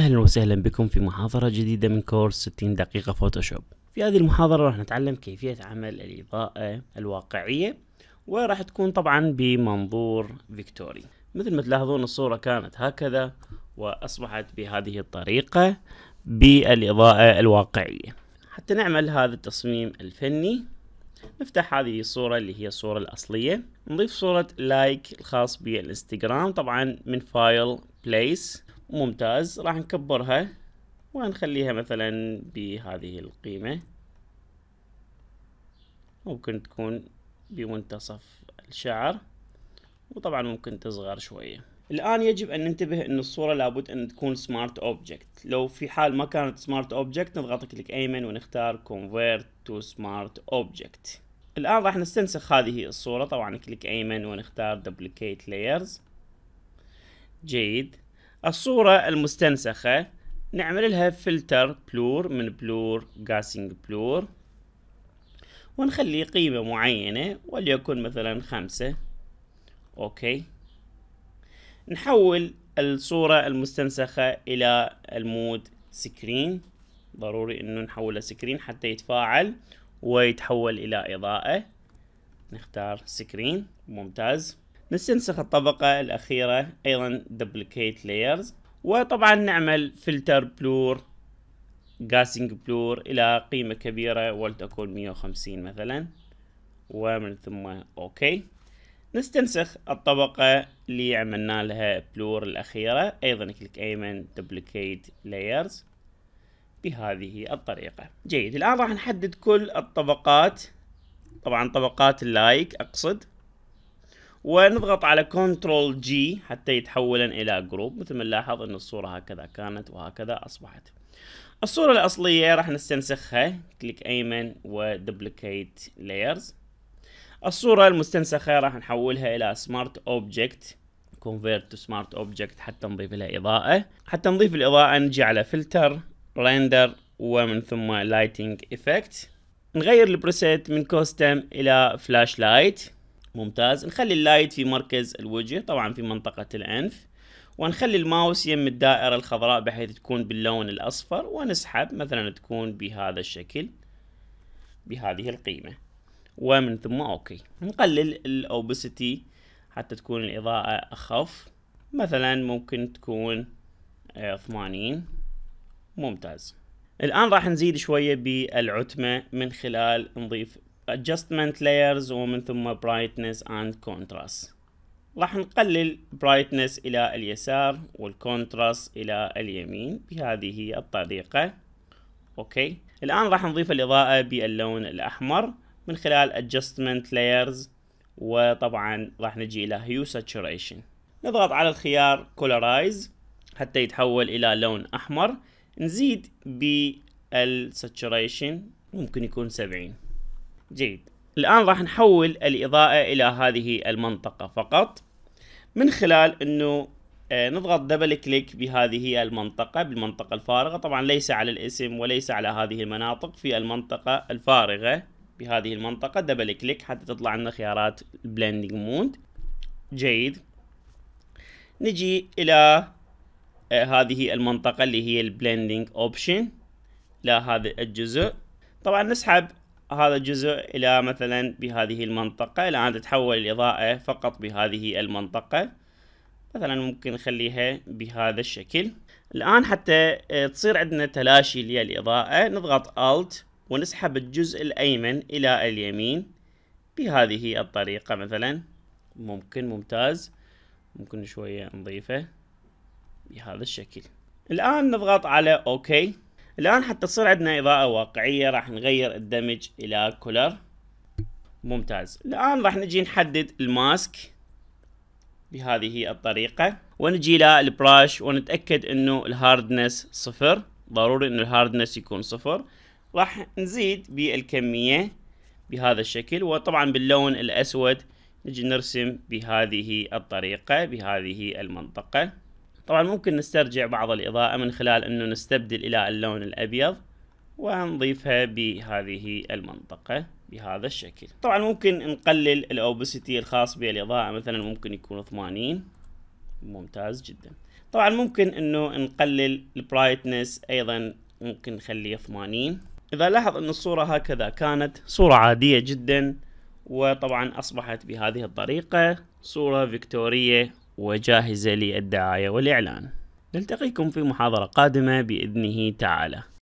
اهلا وسهلا بكم في محاضرة جديدة من كورس 60 دقيقة فوتوشوب في هذه المحاضرة راح نتعلم كيفية عمل الإضاءة الواقعية وراح تكون طبعا بمنظور فيكتوري مثل ما تلاحظون الصورة كانت هكذا وأصبحت بهذه الطريقة بالإضاءة الواقعية حتى نعمل هذا التصميم الفني نفتح هذه الصورة اللي هي الصورة الأصلية نضيف صورة لايك الخاص بالإنستغرام طبعا من فايل بليس ممتاز راح نكبرها ونخليها مثلا بهذه القيمة ممكن تكون بمنتصف الشعر وطبعا ممكن تصغر شوية الآن يجب أن ننتبه أن الصورة لابد أن تكون سمارت أوبجكت لو في حال ما كانت سمارت أوبجكت نضغط كليك أيمن ونختار Convert to سمارت أوبجكت الآن راح نستنسخ هذه الصورة طبعا كليك أيمن ونختار Duplicate Layers جيد الصورة المستنسخة نعمل لها فلتر بلور من بلور جاسينج بلور ونخلي قيمة معينة وليكن مثلا خمسة أوكي نحول الصورة المستنسخة إلى المود سكرين ضروري إنه نحولها سكرين حتى يتفاعل ويتحول إلى إضاءة نختار سكرين ممتاز نستنسخ الطبقة الأخيرة أيضا duplicate layers وطبعا نعمل filter blur gassing blur إلى قيمة كبيرة ولتكون 150 مثلا ومن ثم أوكي نستنسخ الطبقة اللي عملنا لها بلور الأخيرة أيضا كليك أيمن duplicate layers بهذه الطريقة جيد الآن راح نحدد كل الطبقات طبعا طبقات اللايك أقصد ونضغط على كنترول جي حتى يتحولا الى جروب مثل ما نلاحظ ان الصورة هكذا كانت وهكذا اصبحت الصورة الاصلية راح نستنسخها كليك ايمن ودوبليكيت لايرز الصورة المستنسخة راح نحولها الى سمارت اوبجكت كونفيرت تو سمارت اوبجكت حتى نضيف لها اضاءة حتى نضيف الاضاءة نجي على فلتر رندر ومن ثم لايتنج افكت نغير البريسيت من كوستم الى فلاش لايت ممتاز نخلي اللايت في مركز الوجه طبعا في منطقة الأنف ونخلي الماوس يم الدائرة الخضراء بحيث تكون باللون الأصفر ونسحب مثلا تكون بهذا الشكل بهذه القيمة ومن ثم أوكي نقلل الأوبسيتي حتى تكون الإضاءة أخف مثلا ممكن تكون 80 آه، ممتاز الآن راح نزيد شوية بالعتمة من خلال نضيف adjustment layers ومن ثم brightness and contrast راح نقلل brightness إلى اليسار والcontrast إلى اليمين بهذه الطريقة أوكي الآن راح نضيف الإضاءة باللون الأحمر من خلال adjustment layers وطبعا راح نجي إلى hue saturation نضغط على الخيار colorize حتى يتحول إلى لون أحمر نزيد بالsaturation ممكن يكون 70 جيد الآن راح نحول الإضاءة إلى هذه المنطقة فقط من خلال أنه آه، نضغط دبل كليك بهذه المنطقة بالمنطقة الفارغة طبعا ليس على الاسم وليس على هذه المناطق في المنطقة الفارغة بهذه المنطقة دبل كليك حتى تطلع لنا خيارات بلندنج مود جيد نجي إلى آه، هذه المنطقة اللي هي البلندنج اوبشن لهذا الجزء طبعا نسحب هذا الجزء إلى مثلا بهذه المنطقة الان تتحول الإضاءة فقط بهذه المنطقة مثلا ممكن نخليها بهذا الشكل الآن حتى آه، تصير عندنا تلاشي للإضاءة نضغط Alt ونسحب الجزء الأيمن إلى اليمين بهذه الطريقة مثلا ممكن ممتاز ممكن شوية نضيفه بهذا الشكل الآن نضغط على OK الآن حتى تصير عندنا إضاءة واقعية راح نغير الدمج إلى كولر ممتاز الآن راح نجي نحدد الماسك بهذه الطريقة ونجي الى البراش ونتأكد انه الهاردنس صفر ضروري انه الهاردنس يكون صفر راح نزيد بالكمية بهذا الشكل وطبعا باللون الأسود نجي نرسم بهذه الطريقة بهذه المنطقة طبعا ممكن نسترجع بعض الإضاءة من خلال أنه نستبدل إلى اللون الأبيض ونضيفها بهذه المنطقة بهذا الشكل طبعا ممكن نقلل الأوبسيتي الخاص بالإضاءة مثلا ممكن يكون 80 ممتاز جدا طبعا ممكن انه نقلل البرايتنس ايضا ممكن نخليه 80 اذا لاحظ ان الصورة هكذا كانت صورة عادية جدا وطبعا اصبحت بهذه الطريقة صورة فيكتورية وجاهزة للدعاية والإعلان نلتقيكم في محاضرة قادمة بإذنه تعالى